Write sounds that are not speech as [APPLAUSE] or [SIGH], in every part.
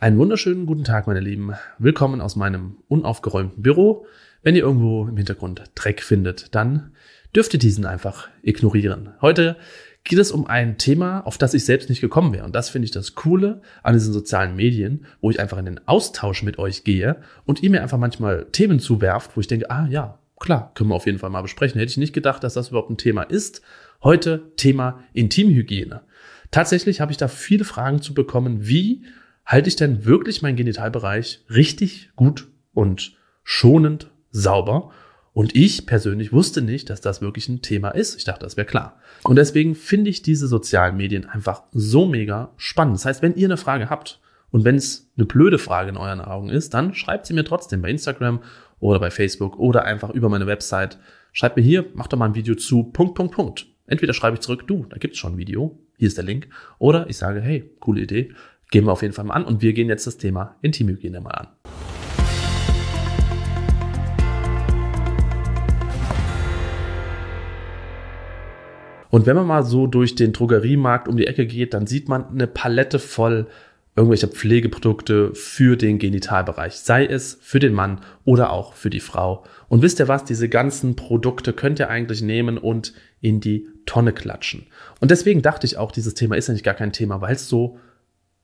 Einen wunderschönen guten Tag, meine Lieben. Willkommen aus meinem unaufgeräumten Büro. Wenn ihr irgendwo im Hintergrund Dreck findet, dann dürft ihr diesen einfach ignorieren. Heute geht es um ein Thema, auf das ich selbst nicht gekommen wäre. Und das finde ich das Coole an diesen sozialen Medien, wo ich einfach in den Austausch mit euch gehe und ihr mir einfach manchmal Themen zuwerft, wo ich denke, ah ja, klar, können wir auf jeden Fall mal besprechen. Hätte ich nicht gedacht, dass das überhaupt ein Thema ist. Heute Thema Intimhygiene. Tatsächlich habe ich da viele Fragen zu bekommen, wie halte ich denn wirklich meinen Genitalbereich richtig gut und schonend sauber? Und ich persönlich wusste nicht, dass das wirklich ein Thema ist. Ich dachte, das wäre klar. Und deswegen finde ich diese sozialen Medien einfach so mega spannend. Das heißt, wenn ihr eine Frage habt und wenn es eine blöde Frage in euren Augen ist, dann schreibt sie mir trotzdem bei Instagram oder bei Facebook oder einfach über meine Website. Schreibt mir hier, macht doch mal ein Video zu, Punkt, Punkt, Punkt. Entweder schreibe ich zurück, du, da gibt's schon ein Video, hier ist der Link. Oder ich sage, hey, coole Idee, gehen wir auf jeden Fall mal an und wir gehen jetzt das Thema Intimhygiene mal an. Und wenn man mal so durch den Drogeriemarkt um die Ecke geht, dann sieht man eine Palette voll irgendwelcher Pflegeprodukte für den Genitalbereich, sei es für den Mann oder auch für die Frau. Und wisst ihr was, diese ganzen Produkte könnt ihr eigentlich nehmen und in die Tonne klatschen. Und deswegen dachte ich auch, dieses Thema ist eigentlich gar kein Thema, weil es so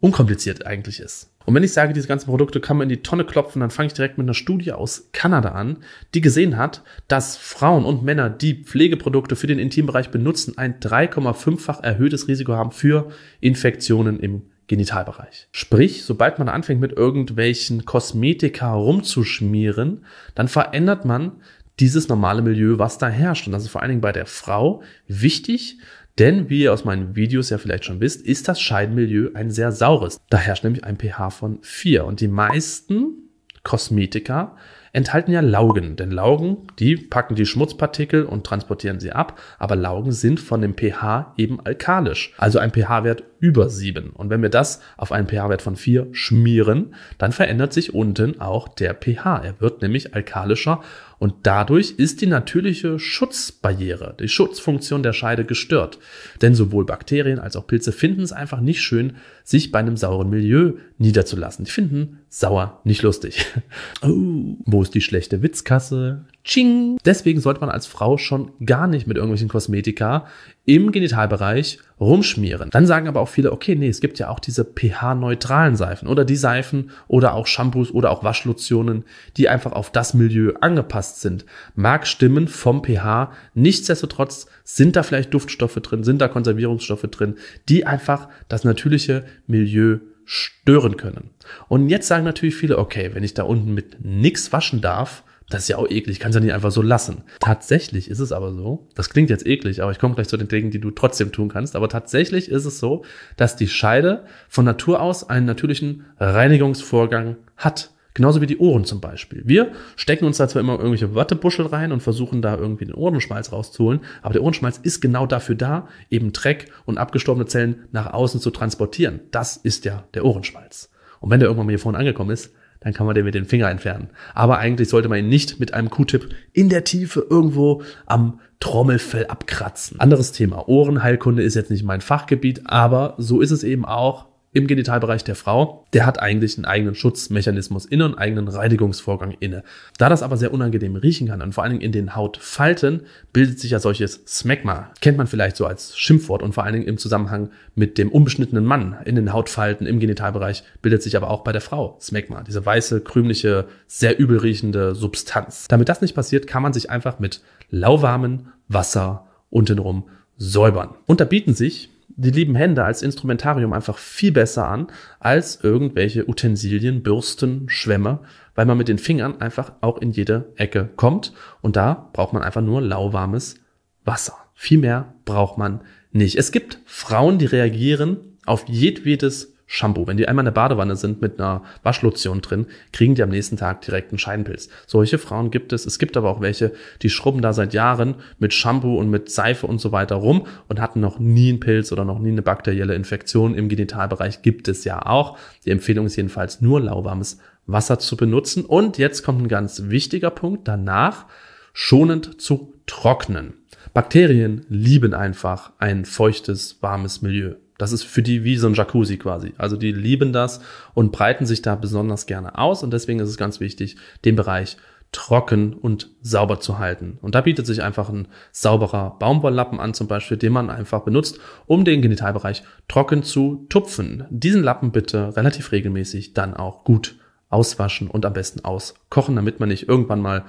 unkompliziert eigentlich ist. Und wenn ich sage, diese ganzen Produkte kann man in die Tonne klopfen, dann fange ich direkt mit einer Studie aus Kanada an, die gesehen hat, dass Frauen und Männer, die Pflegeprodukte für den Intimbereich benutzen, ein 3,5-fach erhöhtes Risiko haben für Infektionen im Genitalbereich. Sprich, sobald man anfängt mit irgendwelchen Kosmetika rumzuschmieren, dann verändert man dieses normale Milieu, was da herrscht. Und das ist vor allen Dingen bei der Frau wichtig, denn, wie ihr aus meinen Videos ja vielleicht schon wisst, ist das Scheidenmilieu ein sehr saures. Da herrscht nämlich ein pH von 4 und die meisten Kosmetiker enthalten ja Laugen, denn Laugen, die packen die Schmutzpartikel und transportieren sie ab, aber Laugen sind von dem pH eben alkalisch, also ein pH-Wert über 7. Und wenn wir das auf einen pH-Wert von 4 schmieren, dann verändert sich unten auch der pH. Er wird nämlich alkalischer und dadurch ist die natürliche Schutzbarriere, die Schutzfunktion der Scheide gestört. Denn sowohl Bakterien als auch Pilze finden es einfach nicht schön, sich bei einem sauren Milieu niederzulassen. Die finden sauer nicht lustig. [LAUGHS] oh, wo ist die schlechte Witzkasse? Ching! Deswegen sollte man als Frau schon gar nicht mit irgendwelchen Kosmetika im Genitalbereich rumschmieren. Dann sagen aber auch viele, okay, nee, es gibt ja auch diese pH-neutralen Seifen oder die Seifen oder auch Shampoos oder auch Waschlotionen, die einfach auf das Milieu angepasst sind. Mag stimmen vom pH, nichtsdestotrotz sind da vielleicht Duftstoffe drin, sind da Konservierungsstoffe drin, die einfach das natürliche Milieu stören können. Und jetzt sagen natürlich viele, okay, wenn ich da unten mit nix waschen darf, das ist ja auch eklig, ich kann es ja nicht einfach so lassen. Tatsächlich ist es aber so, das klingt jetzt eklig, aber ich komme gleich zu den Dingen, die du trotzdem tun kannst, aber tatsächlich ist es so, dass die Scheide von Natur aus einen natürlichen Reinigungsvorgang hat. Genauso wie die Ohren zum Beispiel. Wir stecken uns da zwar immer irgendwelche Wattebuschel rein und versuchen da irgendwie den Ohrenschmalz rauszuholen, aber der Ohrenschmalz ist genau dafür da, eben Dreck und abgestorbene Zellen nach außen zu transportieren. Das ist ja der Ohrenschmalz. Und wenn der irgendwann mal hier vorne angekommen ist, dann kann man den mit dem Finger entfernen. Aber eigentlich sollte man ihn nicht mit einem Q-Tip in der Tiefe irgendwo am Trommelfell abkratzen. Anderes Thema. Ohrenheilkunde ist jetzt nicht mein Fachgebiet, aber so ist es eben auch im Genitalbereich der Frau, der hat eigentlich einen eigenen Schutzmechanismus inne und einen eigenen Reinigungsvorgang inne. Da das aber sehr unangenehm riechen kann und vor allen Dingen in den Hautfalten bildet sich ja solches Smegma. Kennt man vielleicht so als Schimpfwort und vor allen Dingen im Zusammenhang mit dem unbeschnittenen Mann in den Hautfalten im Genitalbereich bildet sich aber auch bei der Frau Smegma. Diese weiße, krümliche, sehr übel riechende Substanz. Damit das nicht passiert, kann man sich einfach mit lauwarmen Wasser untenrum säubern. Und da bieten sich die lieben Hände als Instrumentarium einfach viel besser an als irgendwelche Utensilien, Bürsten, Schwämme, weil man mit den Fingern einfach auch in jede Ecke kommt und da braucht man einfach nur lauwarmes Wasser. Viel mehr braucht man nicht. Es gibt Frauen, die reagieren auf jedwedes Shampoo. Wenn die einmal in der Badewanne sind mit einer Waschlotion drin, kriegen die am nächsten Tag direkt einen Scheidenpilz. Solche Frauen gibt es. Es gibt aber auch welche, die schrubben da seit Jahren mit Shampoo und mit Seife und so weiter rum und hatten noch nie einen Pilz oder noch nie eine bakterielle Infektion. Im Genitalbereich gibt es ja auch. Die Empfehlung ist jedenfalls nur lauwarmes Wasser zu benutzen. Und jetzt kommt ein ganz wichtiger Punkt. Danach schonend zu trocknen. Bakterien lieben einfach ein feuchtes, warmes Milieu. Das ist für die wie so ein Jacuzzi quasi. Also die lieben das und breiten sich da besonders gerne aus und deswegen ist es ganz wichtig, den Bereich trocken und sauber zu halten. Und da bietet sich einfach ein sauberer Baumwolllappen an, zum Beispiel, den man einfach benutzt, um den Genitalbereich trocken zu tupfen. Diesen Lappen bitte relativ regelmäßig dann auch gut auswaschen und am besten auskochen, damit man nicht irgendwann mal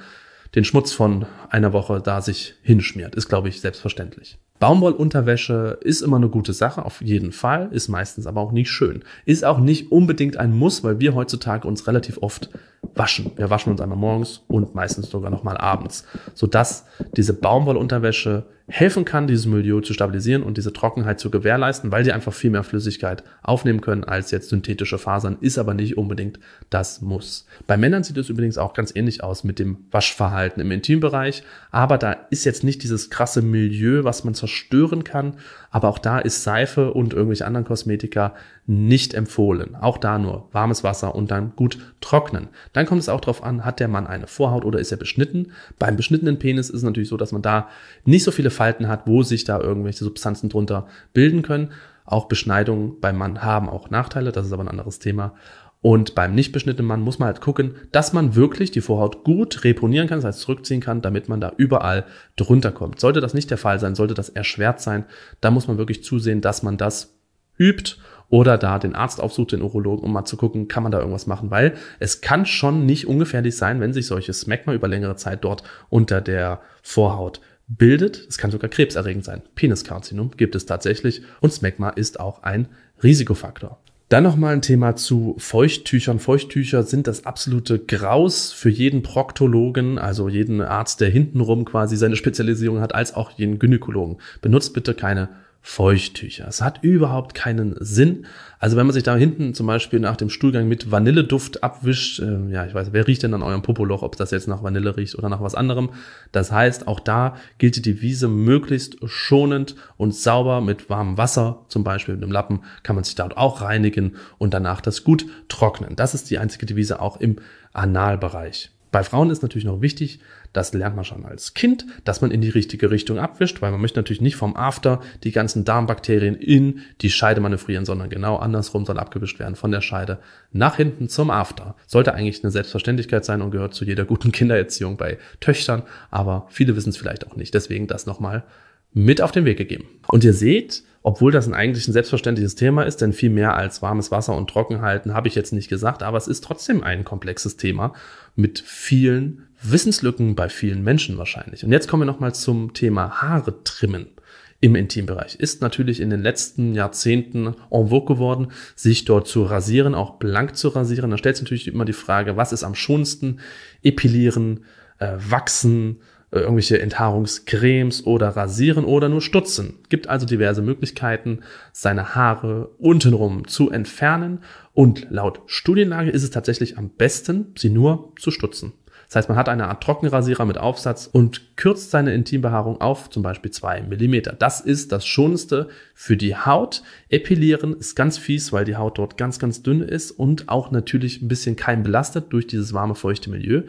den Schmutz von einer Woche da sich hinschmiert. Ist, glaube ich, selbstverständlich. Baumwollunterwäsche ist immer eine gute Sache, auf jeden Fall, ist meistens aber auch nicht schön. Ist auch nicht unbedingt ein Muss, weil wir heutzutage uns relativ oft waschen. Wir waschen uns einmal morgens und meistens sogar nochmal abends, sodass diese Baumwollunterwäsche helfen kann, dieses Milieu zu stabilisieren und diese Trockenheit zu gewährleisten, weil sie einfach viel mehr Flüssigkeit aufnehmen können als jetzt synthetische Fasern, ist aber nicht unbedingt das Muss. Bei Männern sieht es übrigens auch ganz ähnlich aus mit dem Waschverhalten im Intimbereich, aber da ist jetzt nicht dieses krasse Milieu, was man zerstören kann, aber auch da ist Seife und irgendwelche anderen Kosmetika nicht empfohlen. Auch da nur warmes Wasser und dann gut trocknen. Dann kommt es auch darauf an, hat der Mann eine Vorhaut oder ist er beschnitten. Beim beschnittenen Penis ist es natürlich so, dass man da nicht so viele Falten hat, wo sich da irgendwelche Substanzen drunter bilden können. Auch Beschneidungen beim Mann haben auch Nachteile, das ist aber ein anderes Thema. Und beim nicht beschnittenen Mann muss man halt gucken, dass man wirklich die Vorhaut gut reponieren kann, das heißt zurückziehen kann, damit man da überall drunter kommt. Sollte das nicht der Fall sein, sollte das erschwert sein, da muss man wirklich zusehen, dass man das übt oder da den Arzt aufsucht, den Urologen, um mal zu gucken, kann man da irgendwas machen, weil es kann schon nicht ungefährlich sein, wenn sich solches Smegma über längere Zeit dort unter der Vorhaut bildet. Es kann sogar krebserregend sein. Peniskarzinom gibt es tatsächlich und Smegma ist auch ein Risikofaktor. Dann nochmal ein Thema zu Feuchttüchern. Feuchttücher sind das absolute Graus für jeden Proktologen, also jeden Arzt, der hintenrum quasi seine Spezialisierung hat, als auch jeden Gynäkologen. Benutzt bitte keine Feuchttücher. Es hat überhaupt keinen Sinn. Also wenn man sich da hinten zum Beispiel nach dem Stuhlgang mit Vanilleduft abwischt, äh, ja, ich weiß, wer riecht denn an eurem Popoloch, ob das jetzt nach Vanille riecht oder nach was anderem. Das heißt, auch da gilt die Devise möglichst schonend und sauber mit warmem Wasser, zum Beispiel mit einem Lappen, kann man sich dort auch reinigen und danach das gut trocknen. Das ist die einzige Devise auch im Analbereich. Bei Frauen ist natürlich noch wichtig, das lernt man schon als Kind, dass man in die richtige Richtung abwischt, weil man möchte natürlich nicht vom After die ganzen Darmbakterien in die Scheide manövrieren, sondern genau andersrum soll abgewischt werden von der Scheide nach hinten zum After. Sollte eigentlich eine Selbstverständlichkeit sein und gehört zu jeder guten [LAUGHS] Kindererziehung bei Töchtern, aber viele wissen es vielleicht auch nicht. Deswegen das nochmal mit auf den Weg gegeben. Und ihr seht, obwohl das eigentlich ein selbstverständliches Thema ist, denn viel mehr als warmes Wasser und Trockenhalten habe ich jetzt nicht gesagt, aber es ist trotzdem ein komplexes Thema mit vielen Wissenslücken bei vielen Menschen wahrscheinlich. Und jetzt kommen wir nochmal zum Thema Haare trimmen im Intimbereich. Ist natürlich in den letzten Jahrzehnten en vogue geworden, sich dort zu rasieren, auch blank zu rasieren. Da stellt sich natürlich immer die Frage, was ist am schonsten? Epilieren, äh, wachsen, äh, irgendwelche Enthaarungscremes oder rasieren oder nur stutzen. Gibt also diverse Möglichkeiten, seine Haare untenrum zu entfernen und laut Studienlage ist es tatsächlich am besten, sie nur zu stutzen. Das heißt, man hat eine Art Trockenrasierer mit Aufsatz und kürzt seine Intimbehaarung auf zum Beispiel zwei Millimeter. Das ist das Schonendste für die Haut. Epilieren ist ganz fies, weil die Haut dort ganz, ganz dünn ist und auch natürlich ein bisschen keimbelastet durch dieses warme, feuchte Milieu.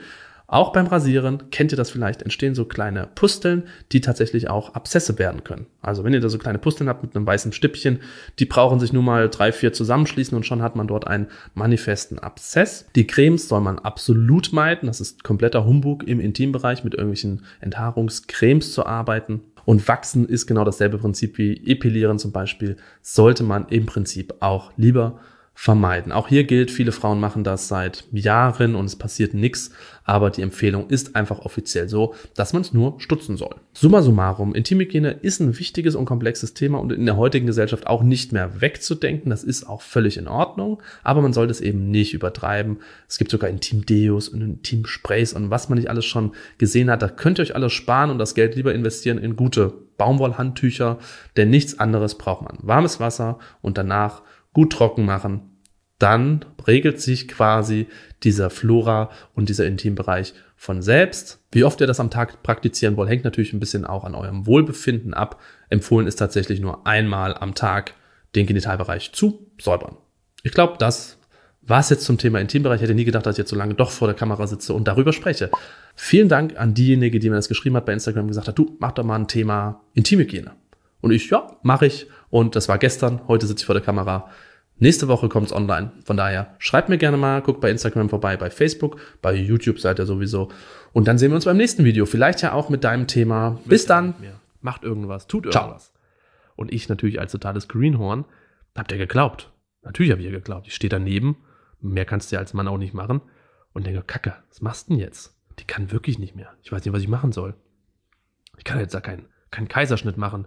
Auch beim Rasieren, kennt ihr das vielleicht, entstehen so kleine Pusteln, die tatsächlich auch Abszesse werden können. Also wenn ihr da so kleine Pusteln habt mit einem weißen Stippchen, die brauchen sich nur mal drei, vier zusammenschließen und schon hat man dort einen manifesten Abszess. Die Cremes soll man absolut meiden. Das ist kompletter Humbug im Intimbereich mit irgendwelchen Enthaarungscremes zu arbeiten. Und Wachsen ist genau dasselbe Prinzip wie Epilieren zum Beispiel. Sollte man im Prinzip auch lieber vermeiden. Auch hier gilt, viele Frauen machen das seit Jahren und es passiert nichts, aber die Empfehlung ist einfach offiziell so, dass man es nur stutzen soll. Summa summarum, Intimhygiene ist ein wichtiges und komplexes Thema und in der heutigen Gesellschaft auch nicht mehr wegzudenken, das ist auch völlig in Ordnung, aber man sollte es eben nicht übertreiben. Es gibt sogar Intimdeos und Intimsprays und was man nicht alles schon gesehen hat, da könnt ihr euch alles sparen und das Geld lieber investieren in gute Baumwollhandtücher, denn nichts anderes braucht man. Warmes Wasser und danach gut trocken machen, dann regelt sich quasi dieser Flora und dieser Intimbereich von selbst. Wie oft ihr das am Tag praktizieren wollt, hängt natürlich ein bisschen auch an eurem Wohlbefinden ab. Empfohlen ist tatsächlich nur einmal am Tag den Genitalbereich zu säubern. Ich glaube, das war's jetzt zum Thema Intimbereich. Ich hätte nie gedacht, dass ich jetzt so lange doch vor der Kamera sitze und darüber spreche. Vielen Dank an diejenige, die mir das geschrieben hat bei Instagram und gesagt hat, du mach doch mal ein Thema Intimhygiene. Und ich, ja, mache ich. Und das war gestern. Heute sitze ich vor der Kamera. Nächste Woche kommt's online. Von daher, schreibt mir gerne mal, guckt bei Instagram vorbei, bei Facebook, bei YouTube seid ihr sowieso. Und dann sehen wir uns beim nächsten Video. Vielleicht ja auch mit deinem Thema. Bis dann. Macht irgendwas, tut irgendwas. Ciao. Und ich natürlich als totales Greenhorn, habt ihr geglaubt. Natürlich habt ihr geglaubt. Ich stehe daneben. Mehr kannst du ja als Mann auch nicht machen. Und denke, Kacke, was machst du denn jetzt? Die kann wirklich nicht mehr. Ich weiß nicht, was ich machen soll. Ich kann jetzt da keinen, keinen Kaiserschnitt machen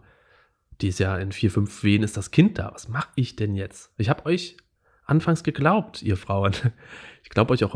die ist ja in vier, fünf Wehen ist das Kind da. Was mache ich denn jetzt? Ich habe euch anfangs geglaubt, ihr Frauen. [LAUGHS] Ich glaube euch auch